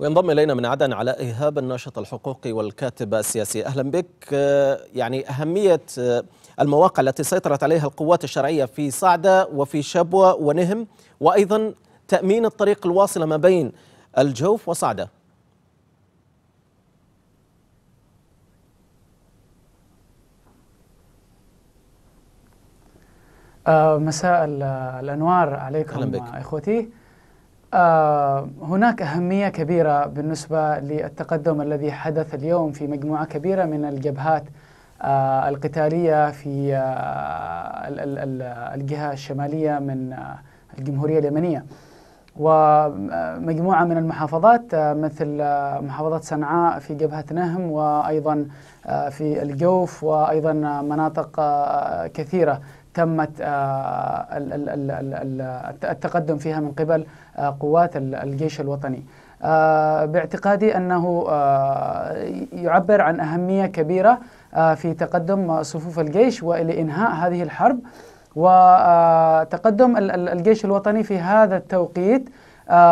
وينضم الينا من عدن علاء ايهاب الناشط الحقوقي والكاتب السياسي اهلا بك آه، يعني اهميه آه، المواقع التي سيطرت عليها القوات الشرعيه في صعده وفي شبوه ونهم وايضا تامين الطريق الواصله ما بين الجوف وصعده آه، مساء الانوار عليكم اخوتي آه، هناك أهمية كبيرة بالنسبة للتقدم الذي حدث اليوم في مجموعة كبيرة من الجبهات آه، القتالية في آه، الجهة الشمالية من الجمهورية اليمنية ومجموعة من المحافظات مثل محافظة صنعاء في جبهة نهم وأيضا في الجوف وأيضا مناطق كثيرة تمت آه، التقدم فيها من قبل آه، قوات الجيش الوطني آه، باعتقادي أنه يعبر عن أهمية كبيرة في تقدم صفوف الجيش ولإنهاء هذه الحرب وتقدم الجيش الوطني في هذا التوقيت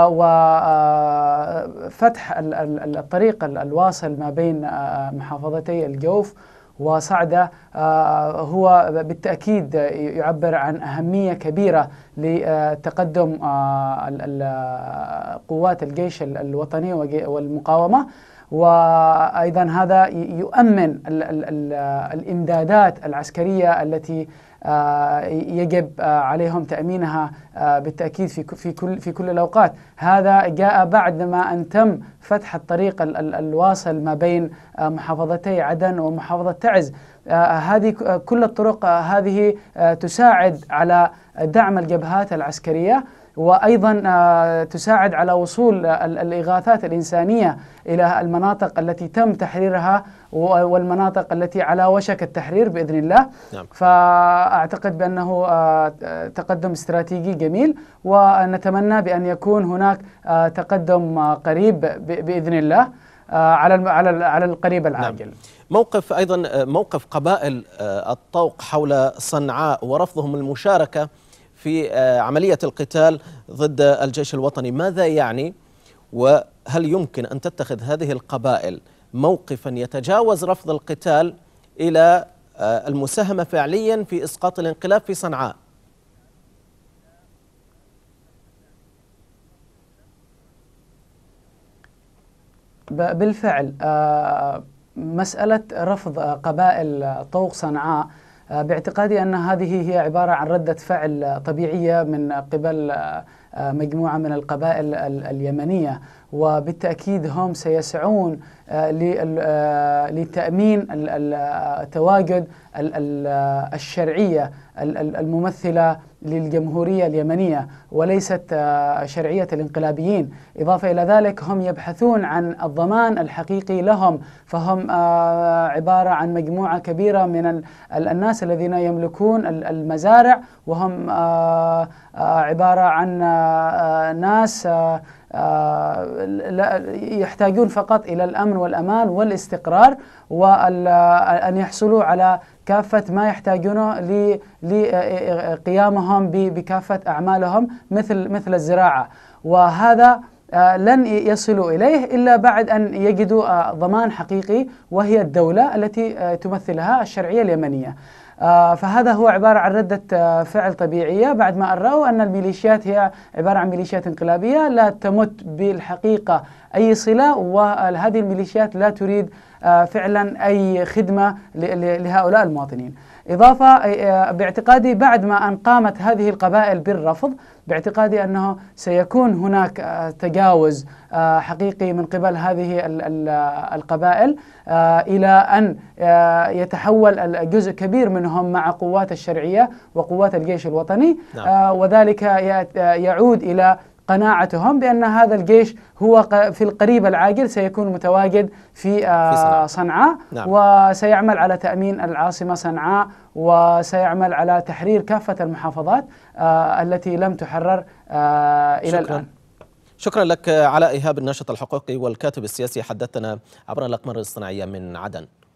وفتح الطريق الواصل ما بين محافظتي الجوف وصعدة آه، هو بالتأكيد يعبر عن أهمية كبيرة لتقدم آه، قوات الجيش الوطني والمقاومة وايضا هذا يؤمن الـ الـ الـ الامدادات العسكريه التي آه، يجب آه، عليهم تامينها آه، بالتاكيد في في كل في كل الاوقات، هذا جاء بعد ما ان تم فتح الطريق الواصل ما بين محافظتي عدن ومحافظه تعز، هذه كل الطرق هذه تساعد على دعم الجبهات العسكريه وايضا آه، تساعد على وصول الاغاثات الانسانيه الى المناطق التي تم تحريرها والمناطق التي على وشك التحرير باذن الله نعم. فاعتقد بانه آه، تقدم استراتيجي جميل ونتمنى بان يكون هناك آه، تقدم قريب باذن الله على على على القريب نعم. العاجل نعم. موقف ايضا موقف قبائل الطوق حول صنعاء ورفضهم المشاركه في آه، عملية القتال ضد الجيش الوطني ماذا يعني وهل يمكن أن تتخذ هذه القبائل موقفا يتجاوز رفض القتال إلى آه، المساهمة فعليا في إسقاط الانقلاب في صنعاء بالفعل آه، مسألة رفض قبائل طوق صنعاء آه، باعتقادي أن هذه هي عبارة عن ردة فعل طبيعية من قبل آه، مجموعة من القبائل اليمنية وبالتأكيد هم سيسعون آه، آه، لتأمين التواجد الشرعية الممثلة للجمهورية اليمنية وليست آه، شرعية الانقلابيين إضافة إلى ذلك هم يبحثون عن الضمان الحقيقي لهم فهم عبارة عن مجموعة كبيرة من الناس الذين يملكون المزارع وهم عبارة عن ناس آه، يحتاجون فقط إلى الأمن والأمان والاستقرار وأن يحصلوا على كافة ما يحتاجونه لقيامهم بكافة أعمالهم مثل مثل الزراعة وهذا آه، لن يصلوا إليه إلا بعد أن يجدوا آه، ضمان حقيقي وهي الدولة التي تمثلها الشرعية اليمنية آه، فهذا هو عبارة عن ردة آه، فعل طبيعية بعد ما أروا أن الميليشيات هي عبارة عن ميليشيات انقلابية لا تمت بالحقيقة أي صلة وهذه الميليشيات لا تريد آه، فعلا أي خدمة لهؤلاء المواطنين إضافة آه، آه، باعتقادي بعد ما أن قامت هذه القبائل بالرفض باعتقادي أنه سيكون هناك تجاوز حقيقي من قبل هذه القبائل إلى أن يتحول جزء كبير منهم مع قوات الشرعية وقوات الجيش الوطني نعم. وذلك يعود إلى قناعتهم بأن هذا الجيش هو في القريب العاجل سيكون متواجد في, آه، في صنعاء, نعم. وسيعمل على تأمين العاصمة صنعاء وسيعمل على تحرير كافة المحافظات آه، التي لم تحرر آه، إلى شكرا. الآن شكرا لك علاء إيهاب الناشط الحقوقي والكاتب السياسي حدثنا عبر الأقمار الصناعية من عدن